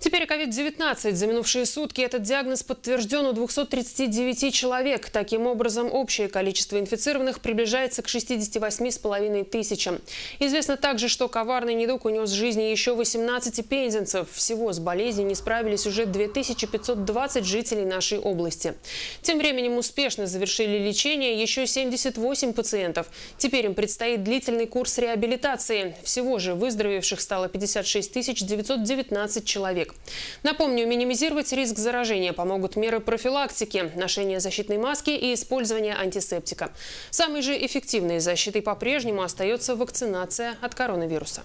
Теперь COVID-19. За минувшие сутки этот диагноз подтвержден у 239 человек. Таким образом, общее количество инфицированных приближается к 68,5 тысячам. Известно также, что коварный недуг унес жизни еще 18 пензенцев. Всего с болезнью не справились уже 2520 жителей нашей области. Тем временем успешно завершили лечение еще 78 пациентов. Теперь им предстоит длительный курс реабилитации. Всего же выздоровевших стало 56 919 человек человек. Напомню, минимизировать риск заражения помогут меры профилактики, ношение защитной маски и использование антисептика. Самой же эффективной защитой по-прежнему остается вакцинация от коронавируса.